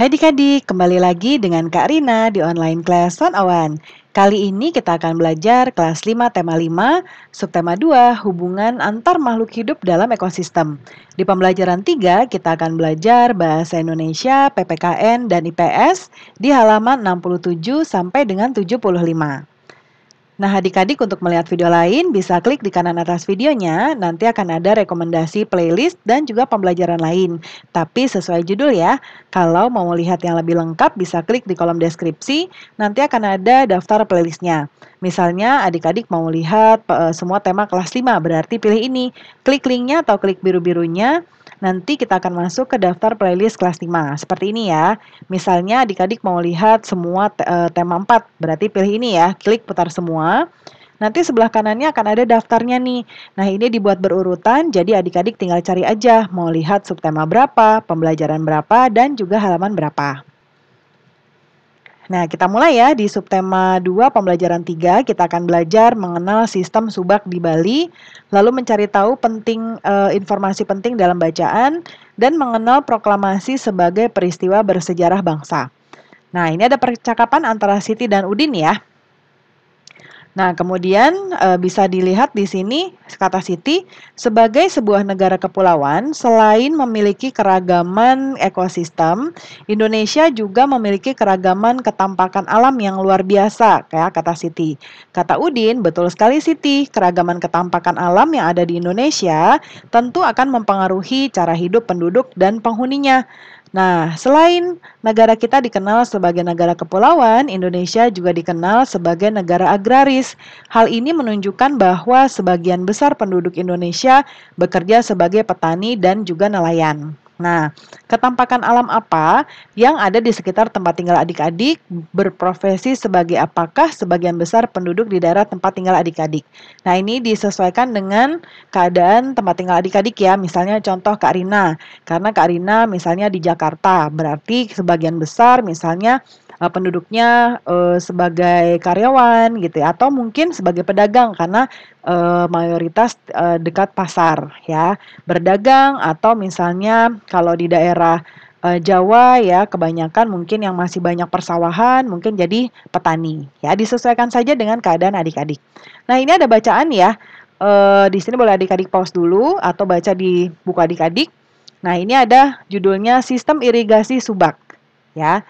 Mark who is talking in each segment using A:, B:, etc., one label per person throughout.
A: Hai adik-adik, kembali lagi dengan Kak Rina di online kelas Awan. Kali ini kita akan belajar kelas 5 tema 5, subtema 2, hubungan antar makhluk hidup dalam ekosistem. Di pembelajaran 3, kita akan belajar bahasa Indonesia, PPKN, dan IPS di halaman 67 sampai dengan 75. Nah, adik-adik untuk melihat video lain bisa klik di kanan atas videonya, nanti akan ada rekomendasi playlist dan juga pembelajaran lain. Tapi sesuai judul ya. Kalau mau lihat yang lebih lengkap bisa klik di kolom deskripsi, nanti akan ada daftar playlistnya. Misalnya adik-adik mau lihat uh, eh, semua tema kelas 5, berarti pilih ini. Klik linknya atau klik biru-birunya, Nanti kita akan masuk ke daftar playlist kelas 5. Seperti ini ya. Misalnya adik-adik mau lihat semua te eh, tema 4, berarti pilih ini ya. Klik putar semua. Nanti sebelah kanannya akan ada daftarnya nih. Nah, ini dibuat berurutan, jadi adik-adik tinggal cari aja mau lihat subtema berapa, pembelajaran berapa, dan juga halaman berapa. Nah, kita mulai ya di subtema 2 pembelajaran 3, kita akan belajar mengenal sistem subak di Bali, lalu mencari tahu penting e, informasi penting dalam bacaan dan mengenal proklamasi sebagai peristiwa bersejarah bangsa. Nah, ini ada percakapan antara Siti dan Udin ya. Nah, kemudian e, bisa dilihat di sini kata Siti sebagai sebuah negara kepulauan selain memiliki keragaman ekosistem, Indonesia juga memiliki keragaman ketampakan alam yang luar biasa, kayak kata Siti. Kata Udin, betul sekali Siti, keragaman ketampakan alam yang ada di Indonesia tentu akan mempengaruhi cara hidup penduduk dan penghuninya. Nah, selain negara kita dikenal sebagai negara kepulauan, Indonesia juga dikenal sebagai negara agraris Hal ini menunjukkan bahwa sebagian besar penduduk Indonesia bekerja sebagai petani dan juga nelayan. Nah, ketampakan alam apa yang ada di sekitar tempat tinggal adik-adik berprofesi sebagai apakah sebagian besar penduduk di daerah tempat tinggal adik-adik. Nah, ini disesuaikan dengan keadaan tempat tinggal adik-adik ya. Misalnya contoh Kak Rina. Karena Kak Rina misalnya di Jakarta, berarti sebagian besar misalnya uh, penduduknya uh, sebagai karyawan gitu ya atau mungkin sebagai pedagang karena uh, mayoritas uh, dekat pasar ya berdagang atau misalnya kalau di daerah uh, Jawa ya kebanyakan mungkin yang masih banyak persawahan mungkin jadi petani ya disesuaikan saja dengan keadaan adik-adik. Nah ini ada bacaan ya uh, di sini boleh adik-adik pause dulu atau baca di buku adik-adik. Nah ini ada judulnya sistem irigasi subak ya.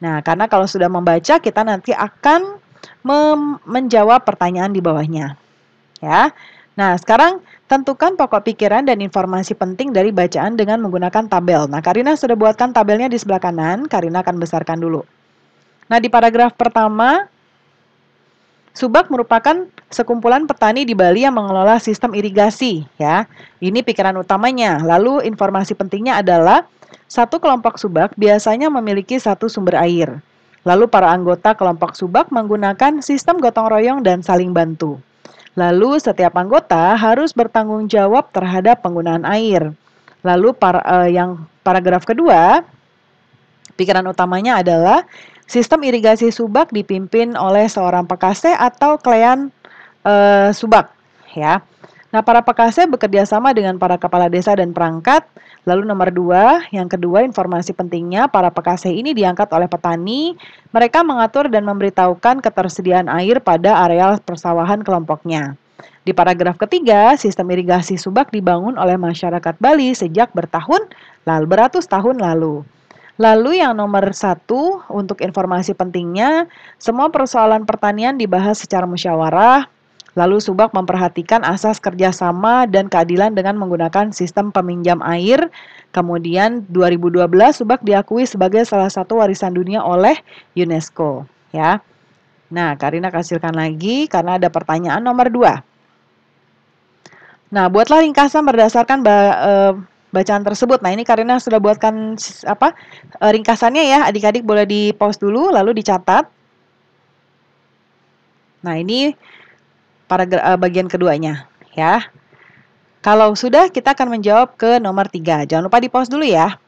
A: Nah, karena kalau sudah membaca kita nanti akan menjawab pertanyaan di bawahnya. Ya. Nah, sekarang tentukan pokok pikiran dan informasi penting dari bacaan dengan menggunakan tabel. Nah, Karina sudah buatkan tabelnya di sebelah kanan, Karina akan besarkan dulu. Nah, di paragraf pertama Subak merupakan sekumpulan petani di Bali yang mengelola sistem irigasi, ya. Ini pikiran utamanya. Lalu informasi pentingnya adalah satu kelompok subak biasanya memiliki satu sumber air. Lalu para anggota kelompok subak menggunakan sistem gotong royong dan saling bantu. Lalu setiap anggota harus bertanggung jawab terhadap penggunaan air. Lalu para, eh, yang paragraf kedua, pikiran utamanya adalah sistem irigasi subak dipimpin oleh seorang pekase atau klien eh, subak, ya. Nah, para pekase bekerja sama dengan para kepala desa dan perangkat Lalu nomor dua, yang kedua informasi pentingnya para pekasih ini diangkat oleh petani. Mereka mengatur dan memberitahukan ketersediaan air pada areal persawahan kelompoknya. Di paragraf ketiga, sistem irigasi subak dibangun oleh masyarakat Bali sejak bertahun lalu beratus tahun lalu. Lalu yang nomor satu untuk informasi pentingnya, semua persoalan pertanian dibahas secara musyawarah, Lalu Subak memperhatikan asas kerjasama dan keadilan dengan menggunakan sistem peminjam air. Kemudian 2012 Subak diakui sebagai salah satu warisan dunia oleh UNESCO. Ya. Nah, Karina kasihkan lagi karena ada pertanyaan nomor 2. Nah, buatlah ringkasan berdasarkan ba eh, bacaan tersebut. Nah, ini Karina sudah buatkan apa eh, ringkasannya ya. Adik-adik boleh di pause dulu lalu dicatat. Nah, ini paragraf eh, bagian keduanya ya. Kalau sudah, kita akan menjawab ke nomor tiga. Jangan lupa di pause dulu ya.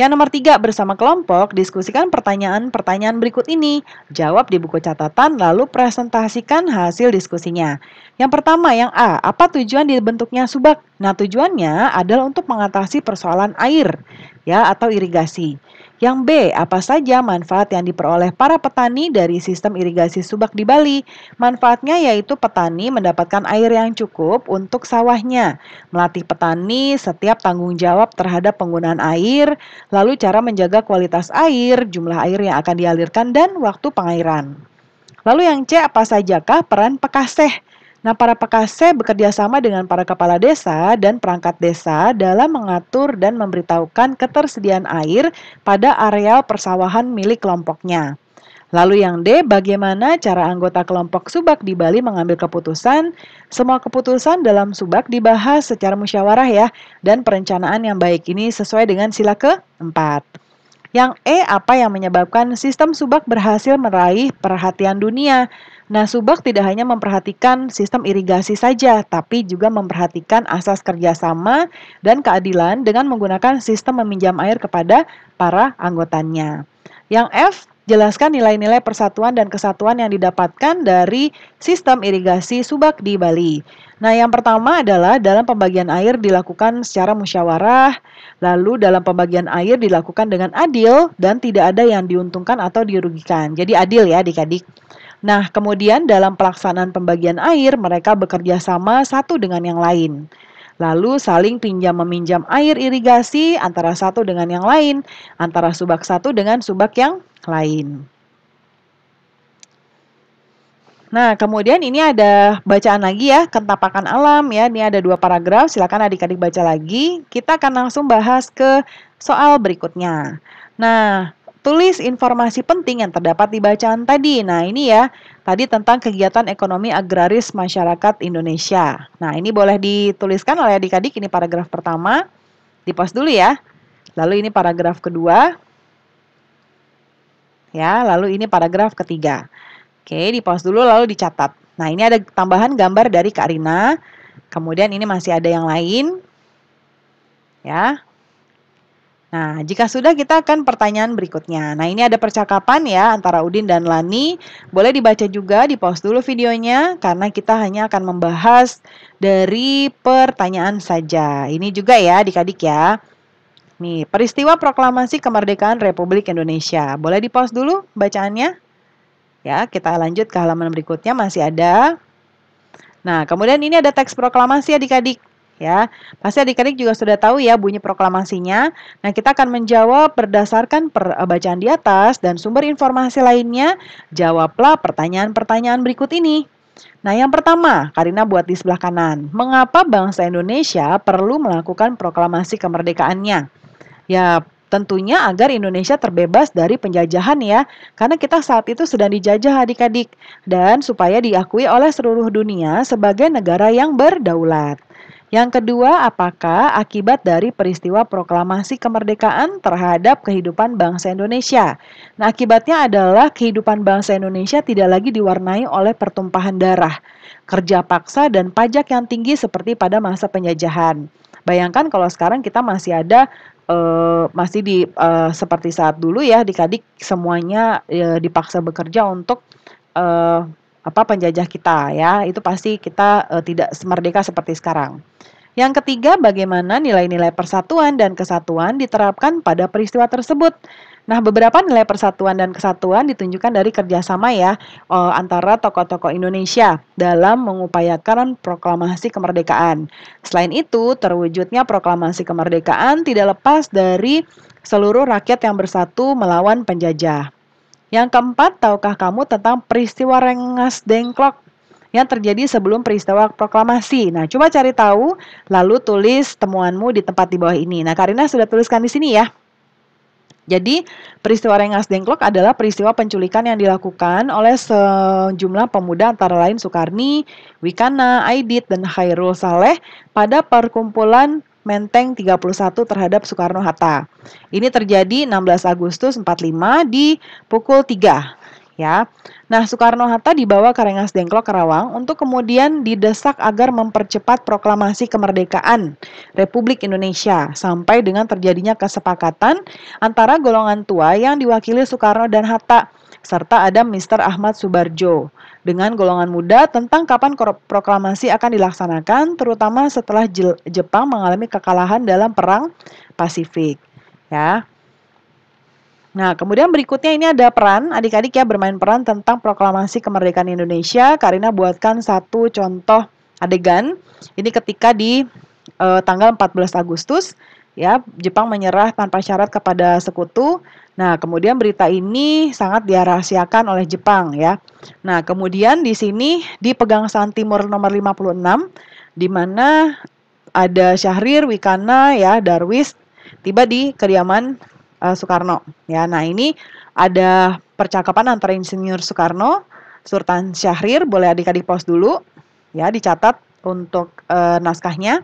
A: Yang nomor tiga, bersama kelompok, diskusikan pertanyaan-pertanyaan berikut ini. Jawab di buku catatan, lalu presentasikan hasil diskusinya. Yang pertama, yang A, apa tujuan dibentuknya subak? Nah, tujuannya adalah untuk mengatasi persoalan air ya atau irigasi. Yang B, apa saja manfaat yang diperoleh para petani dari sistem irigasi subak di Bali? Manfaatnya yaitu petani mendapatkan air yang cukup untuk sawahnya, melatih petani setiap tanggung jawab terhadap penggunaan air, lalu cara menjaga kualitas air, jumlah air yang akan dialirkan dan waktu pengairan. Lalu yang C apa sajakah peran pekaseh? Nah, para pekase bekerja sama dengan para kepala desa dan perangkat desa dalam mengatur dan memberitahukan ketersediaan air pada areal persawahan milik kelompoknya. Lalu yang D, bagaimana cara anggota kelompok subak di Bali mengambil keputusan? Semua keputusan dalam subak dibahas secara musyawarah ya, dan perencanaan yang baik ini sesuai dengan sila keempat. Yang E, apa yang menyebabkan sistem subak berhasil meraih perhatian dunia? Nah, Subak tidak hanya memperhatikan sistem irigasi saja, tapi juga memperhatikan asas kerjasama dan keadilan dengan menggunakan sistem meminjam air kepada para anggotanya. Yang F, jelaskan nilai-nilai persatuan dan kesatuan yang didapatkan dari sistem irigasi Subak di Bali. Nah, yang pertama adalah dalam pembagian air dilakukan secara musyawarah, lalu dalam pembagian air dilakukan dengan adil dan tidak ada yang diuntungkan atau dirugikan. Jadi adil ya adik-adik. Nah, kemudian dalam pelaksanaan pembagian air, mereka bekerja sama satu dengan yang lain. Lalu saling pinjam meminjam air irigasi antara satu dengan yang lain, antara subak satu dengan subak yang lain. Nah, kemudian ini ada bacaan lagi ya, kentapakan alam ya. Ini ada dua paragraf, silakan adik-adik baca lagi. Kita akan langsung bahas ke soal berikutnya. Nah, Tulis informasi penting yang terdapat di bacaan tadi. Nah, ini ya, tadi tentang kegiatan ekonomi agraris masyarakat Indonesia. Nah, ini boleh dituliskan oleh adik-adik. Ini paragraf pertama, dipost dulu ya. Lalu ini paragraf kedua. Ya, lalu ini paragraf ketiga. Oke, dipost dulu lalu dicatat. Nah, ini ada tambahan gambar dari Kak Rina. Kemudian ini masih ada yang lain. Ya, Nah, jika sudah kita akan pertanyaan berikutnya. Nah, ini ada percakapan ya antara Udin dan Lani. Boleh dibaca juga, di pause dulu videonya karena kita hanya akan membahas dari pertanyaan saja. Ini juga ya adik-adik ya. Nih, peristiwa proklamasi kemerdekaan Republik Indonesia. Boleh di pause dulu bacaannya? Ya, kita lanjut ke halaman berikutnya masih ada. Nah, kemudian ini ada teks proklamasi adik-adik ya. Pasti adik-adik juga sudah tahu ya bunyi proklamasinya. Nah, kita akan menjawab berdasarkan per, eh, bacaan di atas dan sumber informasi lainnya. Jawablah pertanyaan-pertanyaan berikut ini. Nah, yang pertama, Karina buat di sebelah kanan. Mengapa bangsa Indonesia perlu melakukan proklamasi kemerdekaannya? Ya, tentunya agar Indonesia terbebas dari penjajahan ya, karena kita saat itu sedang dijajah adik-adik, dan supaya diakui oleh seluruh dunia sebagai negara yang berdaulat. Yang kedua, apakah akibat dari peristiwa proklamasi kemerdekaan terhadap kehidupan bangsa Indonesia? Nah, akibatnya adalah kehidupan bangsa Indonesia tidak lagi diwarnai oleh pertumpahan darah, kerja paksa, dan pajak yang tinggi seperti pada masa penjajahan. Bayangkan kalau sekarang kita masih ada Uh, masih di uh, seperti saat dulu ya, dikadik semuanya uh, dipaksa bekerja untuk uh, apa penjajah kita ya itu pasti kita uh, tidak semerdeka seperti sekarang. Yang ketiga, bagaimana nilai-nilai persatuan dan kesatuan diterapkan pada peristiwa tersebut. Nah, beberapa nilai persatuan dan kesatuan ditunjukkan dari kerjasama ya eh, antara tokoh-tokoh Indonesia dalam mengupayakan proklamasi kemerdekaan. Selain itu, terwujudnya proklamasi kemerdekaan tidak lepas dari seluruh rakyat yang bersatu melawan penjajah. Yang keempat, tahukah kamu tentang peristiwa Rengas Dengklok yang terjadi sebelum peristiwa proklamasi? Nah, coba cari tahu, lalu tulis temuanmu di tempat di bawah ini. Nah, Karina sudah tuliskan di sini ya. Jadi, peristiwa Rengas Dengklok adalah peristiwa penculikan yang dilakukan oleh sejumlah pemuda antara lain Soekarni, Wikana, Aidit, dan Khairul Saleh pada perkumpulan Menteng 31 terhadap Soekarno-Hatta. Ini terjadi 16 Agustus 45 di pukul 3 ya. Nah, Soekarno-Hatta dibawa ke Rengas Dengklok Karawang untuk kemudian didesak agar mempercepat proklamasi kemerdekaan Republik Indonesia sampai dengan terjadinya kesepakatan antara golongan tua yang diwakili Soekarno dan Hatta serta ada Mr. Ahmad Subarjo dengan golongan muda tentang kapan proklamasi akan dilaksanakan, terutama setelah Jepang mengalami kekalahan dalam Perang Pasifik. Ya. Nah, kemudian berikutnya ini ada peran, adik-adik ya bermain peran tentang proklamasi kemerdekaan Indonesia. Karina buatkan satu contoh adegan. Ini ketika di eh, tanggal 14 Agustus ya Jepang menyerah tanpa syarat kepada sekutu Nah, kemudian berita ini sangat dirahasiakan oleh Jepang ya. Nah, kemudian di sini di Pegangsaan Timur nomor 56 di mana ada Syahrir, Wikana ya, Darwis tiba di kediaman uh, Soekarno ya. Nah, ini ada percakapan antara insinyur Soekarno, Sultan Syahrir, boleh adik-adik pause dulu ya, dicatat untuk uh, naskahnya.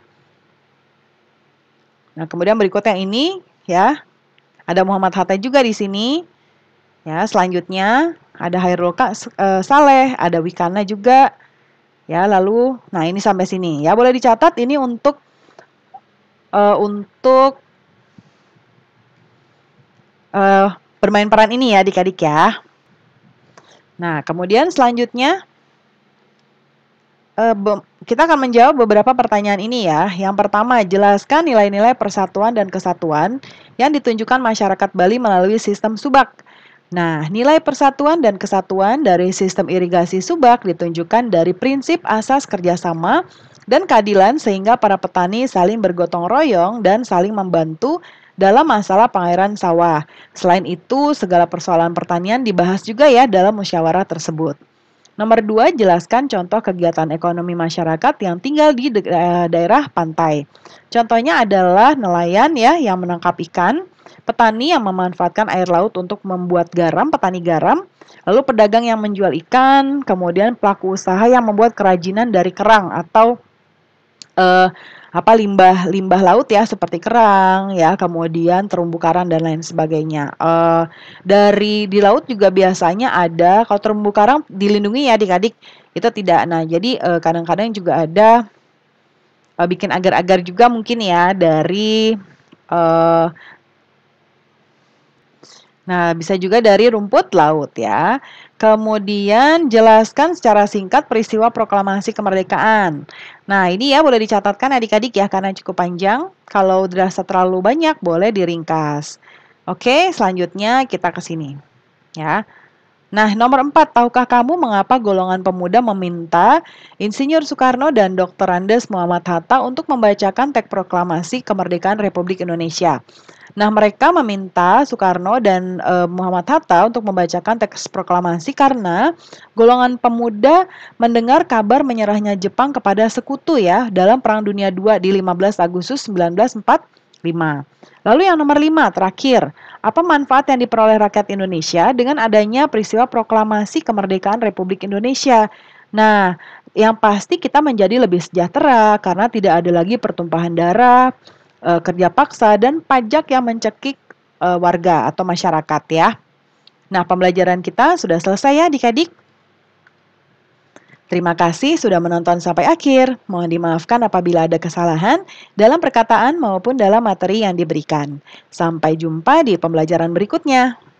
A: Nah, kemudian berikutnya ini ya ada Muhammad Hatta juga di sini. Ya, selanjutnya ada Hairul uh, Saleh, ada Wikana juga. Ya, lalu nah ini sampai sini. Ya, boleh dicatat ini untuk uh, untuk uh, bermain peran ini ya adik-adik ya. Nah, kemudian selanjutnya Eh, kita akan menjawab beberapa pertanyaan ini ya. Yang pertama, jelaskan nilai-nilai persatuan dan kesatuan yang ditunjukkan masyarakat Bali melalui sistem subak. Nah, nilai persatuan dan kesatuan dari sistem irigasi subak ditunjukkan dari prinsip asas kerjasama dan keadilan sehingga para petani saling bergotong royong dan saling membantu dalam masalah pengairan sawah. Selain itu, segala persoalan pertanian dibahas juga ya dalam musyawarah tersebut. Nomor dua, jelaskan contoh kegiatan ekonomi masyarakat yang tinggal di eh, daerah pantai. Contohnya adalah nelayan ya yang menangkap ikan, petani yang memanfaatkan air laut untuk membuat garam, petani garam, lalu pedagang yang menjual ikan, kemudian pelaku usaha yang membuat kerajinan dari kerang atau uh, apa limbah limbah laut ya seperti kerang ya kemudian terumbu karang dan lain sebagainya uh, dari di laut juga biasanya ada kalau terumbu karang dilindungi ya adik-adik kita tidak nah jadi kadang eh, kadang-kadang juga ada uh, bikin agar-agar juga mungkin ya dari uh, nah bisa juga dari rumput laut ya Kemudian jelaskan secara singkat peristiwa proklamasi kemerdekaan. Nah, ini ya boleh dicatatkan adik-adik ya karena cukup panjang. Kalau dirasa terlalu banyak boleh diringkas. Oke, selanjutnya kita ke sini. Ya. Nah, nomor 4, tahukah kamu mengapa golongan pemuda meminta Insinyur Soekarno dan Dr. Andes Muhammad Hatta untuk membacakan teks proklamasi kemerdekaan Republik Indonesia? Nah, mereka meminta Soekarno dan e, Muhammad Hatta untuk membacakan teks proklamasi karena golongan pemuda mendengar kabar menyerahnya Jepang kepada sekutu ya dalam Perang Dunia II di 15 Agustus 1945. Lalu yang nomor lima terakhir, apa manfaat yang diperoleh rakyat Indonesia dengan adanya peristiwa proklamasi kemerdekaan Republik Indonesia? Nah, yang pasti kita menjadi lebih sejahtera karena tidak ada lagi pertumpahan darah, uh, kerja paksa dan pajak yang mencekik uh, warga atau masyarakat ya. Nah, pembelajaran kita sudah selesai ya Adik-adik. Terima kasih sudah menonton sampai akhir. Mohon dimaafkan apabila ada kesalahan dalam perkataan maupun dalam materi yang diberikan. Sampai jumpa di pembelajaran berikutnya.